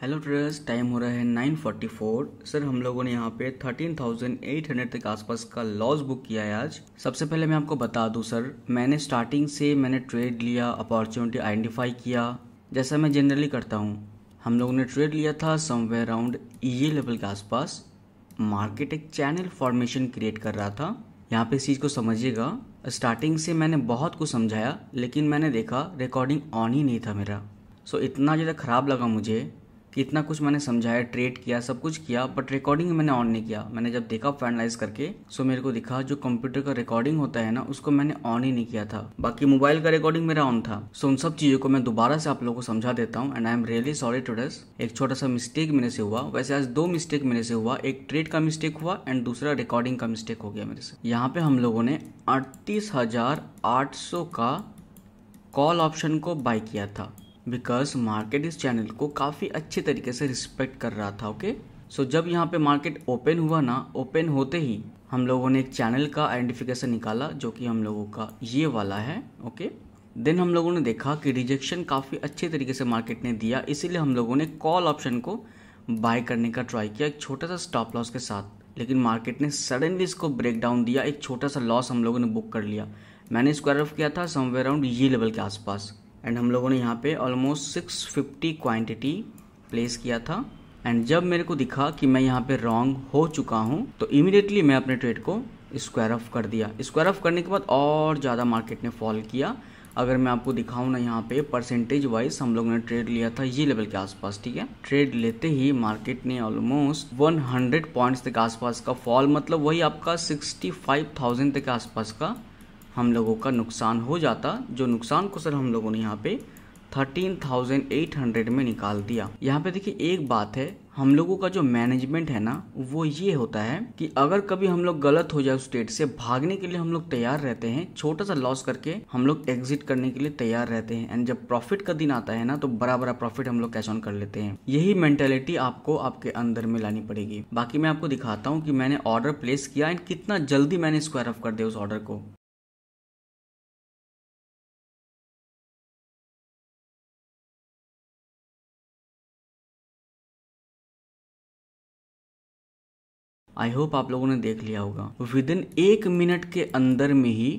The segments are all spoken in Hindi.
हेलो ट्रेडर्स टाइम हो रहा है 9:44 सर हम लोगों ने यहाँ पे 13,800 तक आसपास का लॉस बुक किया है आज सबसे पहले मैं आपको बता दूँ सर मैंने स्टार्टिंग से मैंने ट्रेड लिया अपॉर्चुनिटी आइडेंटिफाई किया जैसा मैं जनरली करता हूँ हम लोगों ने ट्रेड लिया था समवेयर अराउंड ये लेवल के आसपास मार्केट एक चैनल फॉर्मेशन क्रिएट कर रहा था यहाँ पे इस चीज़ को समझिएगा स्टार्टिंग से मैंने बहुत कुछ समझाया लेकिन मैंने देखा रिकॉर्डिंग ऑन ही नहीं था मेरा सो so, इतना ज़्यादा ख़राब लगा मुझे कि इतना कुछ मैंने समझाया ट्रेड किया सब कुछ किया बट रिकॉर्डिंग मैंने ऑन नहीं किया मैंने जब देखा फाइनलाइज करके सो मेरे को दिखा जो कंप्यूटर का रिकॉर्डिंग होता है ना उसको मैंने ऑन ही नहीं किया था बाकी मोबाइल का रिकॉर्डिंग मेरा ऑन था सो उन सब चीजों को मैं दोबारा से आप लोगों को समझा देता हूँ and I am really sorry to डस एक छोटा सा मिस्टेक मेरे से हुआ वैसे आज दो मिस्टेक मेरे से हुआ एक ट्रेड का मिस्टेक हुआ एंड दूसरा रिकॉर्डिंग का मिस्टेक हो गया मेरे से यहाँ पे हम लोगों ने अड़तीस का कॉल ऑप्शन को बाय किया था बिकॉज मार्केट इस चैनल को काफ़ी अच्छे तरीके से रिस्पेक्ट कर रहा था ओके okay? सो so, जब यहाँ पे मार्केट ओपन हुआ ना ओपन होते ही हम लोगों ने एक चैनल का आइडेंटिफिकेशन निकाला जो कि हम लोगों का ये वाला है ओके okay? देन हम लोगों ने देखा कि रिजेक्शन काफ़ी अच्छे तरीके से मार्केट ने दिया इसीलिए हम लोगों ने कॉल ऑप्शन को बाय करने का ट्राई किया एक छोटा सा स्टॉप लॉस के साथ लेकिन मार्केट ने सडनली इसको ब्रेक डाउन दिया एक छोटा सा लॉस हम लोगों ने बुक कर लिया मैंने स्क्वायर ऑफ किया था समवेयर अराउंड ये लेवल के आसपास एंड हम लोगों ने यहाँ पे almost six fifty quantity place किया था एंड जब मेरे को दिखा कि मैं यहाँ पे रॉन्ग हो चुका हूँ तो इमिडिएटली मैं अपने ट्रेड को स्क्वायर ऑफ कर दिया स्क्वायर ऑफ करने के बाद और ज़्यादा मार्केट ने फॉल किया अगर मैं आपको दिखाऊं ना यहाँ पे परसेंटेज वाइज हम लोगों ने ट्रेड लिया था ये लेवल के आसपास ठीक है ट्रेड लेते ही मार्केट ने ऑलमोस्ट 100 पॉइंट्स तक आसपास का फॉल मतलब वही आपका 65,000 तक आसपास का हम लोगों का नुकसान हो जाता जो नुकसान को सर हम लोगों ने यहाँ पे थर्टीन थाउजेंड एट हंड्रेड में निकाल दिया यहाँ पे देखिए एक बात है हम लोगों का जो मैनेजमेंट है ना वो ये होता है कि अगर कभी हम लोग गलत हो जाए उस स्टेट से भागने के लिए हम लोग तैयार रहते हैं छोटा सा लॉस करके हम लोग एग्जिट करने के लिए तैयार रहते हैं एंड जब प्रॉफिट का दिन आता है ना तो बड़ा बड़ा प्रॉफिट हम लोग कैश ऑन कर लेते हैं यही मेंटेलिटी आपको आपके अंदर में लानी पड़ेगी बाकी मैं आपको दिखाता हूँ कि मैंने ऑर्डर प्लेस किया एंड कितना जल्दी मैंने स्क्वायर ऑफ कर दिया उस ऑर्डर को आई होप आप लोगों ने देख लिया होगा विद इन एक मिनट के अंदर में ही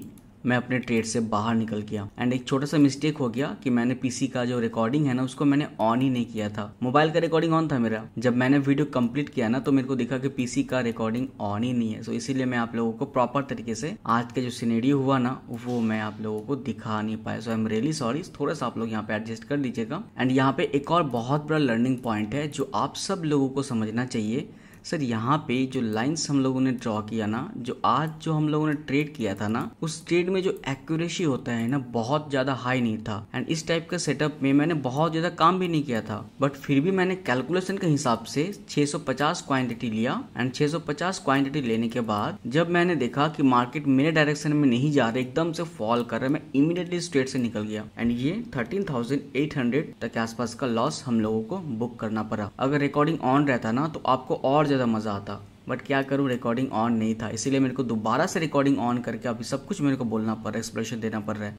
मैं अपने ट्रेड से बाहर निकल गया एंड एक छोटा सा मिस्टेक हो गया कि मैंने पीसी का जो रिकॉर्डिंग है ना उसको मैंने ऑन ही नहीं किया था मोबाइल का रिकॉर्डिंग ऑन था मेरा जब मैंने वीडियो कंप्लीट किया ना तो मेरे को दिखा कि पीसी का रिकॉर्डिंग ऑन ही नहीं है सो so, इसीलिए मैं आप लोगों को प्रॉपर तरीके से आज का जो सीनेडियो हुआ ना वो मैं आप लोगों को दिखा नहीं पाया so I am really sorry थोड़ा सा आप लोग यहाँ पे एडजस्ट कर लीजिएगा एंड यहाँ पे एक और बहुत बड़ा लर्निंग पॉइंट है जो आप सब लोगों को समझना चाहिए सर यहाँ पे जो लाइन्स हम लोगों ने ड्रॉ किया ना जो आज जो हम लोगों ने ट्रेड किया था ना उस ट्रेड में जो एक्यूरेसी होता है ना बहुत ज़्यादा हाई नहीं था एंड इस टाइप का सेटअप में मैंने बहुत ज़्यादा काम भी नहीं किया था बट फिर भी मैंने कैलकुलेशन के हिसाब से 650 क्वांटिटी लिया एंड 650 क्वांटिटी लेने के बाद जब मैंने देखा कि मार्केट मेरे डायरेक्शन में नहीं जा रहा एकदम से फॉल कर रहा है मैं इमीडिएटली स्ट्रेट से निकल गया एंड ये थर्टीन तक के आसपास का लॉस हम लोगों को बुक करना पड़ा अगर रिकॉर्डिंग ऑन रहता ना तो आपको और ज़्यादा मज़ा आता बट क्या करूँ रिकॉर्डिंग ऑन नहीं था इसीलिए मेरे को दोबारा से रिकॉर्डिंग ऑन करके अभी सब कुछ मेरे को बोलना पड़ रहा है एक्सप्रेशन देना पड़ रहा है